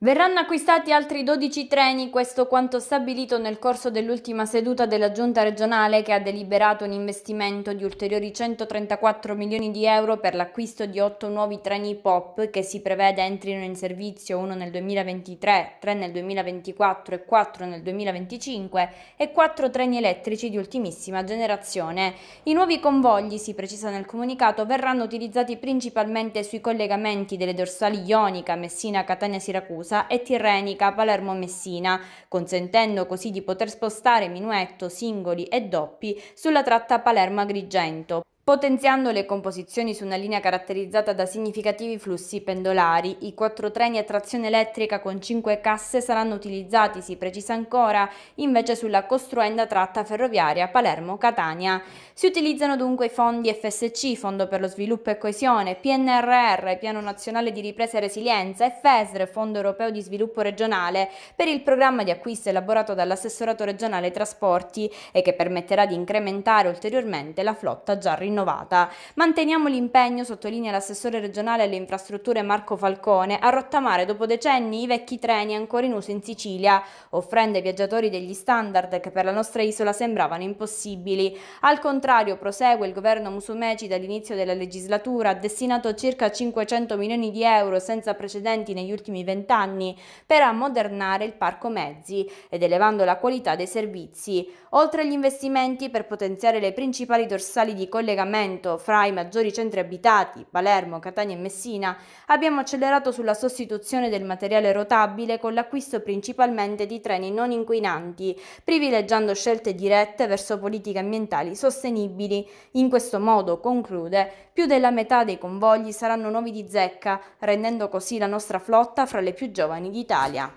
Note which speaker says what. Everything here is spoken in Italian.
Speaker 1: Verranno acquistati altri 12 treni, questo quanto stabilito nel corso dell'ultima seduta della Giunta regionale che ha deliberato un investimento di ulteriori 134 milioni di euro per l'acquisto di 8 nuovi treni POP che si prevede entrino in servizio uno nel 2023, tre nel 2024 e quattro nel 2025 e quattro treni elettrici di ultimissima generazione. I nuovi convogli, si precisa nel comunicato, verranno utilizzati principalmente sui collegamenti delle dorsali Ionica, Messina, Catania, Siracusa Siracusa e Tirrenica Palermo-Messina, consentendo così di poter spostare minuetto, singoli e doppi sulla tratta Palermo-Agrigento, Potenziando le composizioni su una linea caratterizzata da significativi flussi pendolari, i quattro treni a trazione elettrica con cinque casse saranno utilizzati, si precisa ancora, invece sulla costruenda tratta ferroviaria Palermo-Catania. Si utilizzano dunque i fondi FSC, Fondo per lo sviluppo e coesione, PNRR, Piano nazionale di ripresa e resilienza e FESR, Fondo europeo di sviluppo regionale, per il programma di acquisto elaborato dall'assessorato regionale trasporti e che permetterà di incrementare ulteriormente la flotta già rinnovata rinnovata. Manteniamo l'impegno, sottolinea l'assessore regionale alle infrastrutture Marco Falcone, a rottamare dopo decenni i vecchi treni ancora in uso in Sicilia, offrendo ai viaggiatori degli standard che per la nostra isola sembravano impossibili. Al contrario, prosegue il governo Musumeci dall'inizio della legislatura, ha destinato circa 500 milioni di euro senza precedenti negli ultimi vent'anni per ammodernare il parco mezzi ed elevando la qualità dei servizi. Oltre agli investimenti per potenziare le principali dorsali di collegamento collegamento fra i maggiori centri abitati, Palermo, Catania e Messina, abbiamo accelerato sulla sostituzione del materiale rotabile con l'acquisto principalmente di treni non inquinanti, privilegiando scelte dirette verso politiche ambientali sostenibili. In questo modo, conclude, più della metà dei convogli saranno nuovi di zecca, rendendo così la nostra flotta fra le più giovani d'Italia.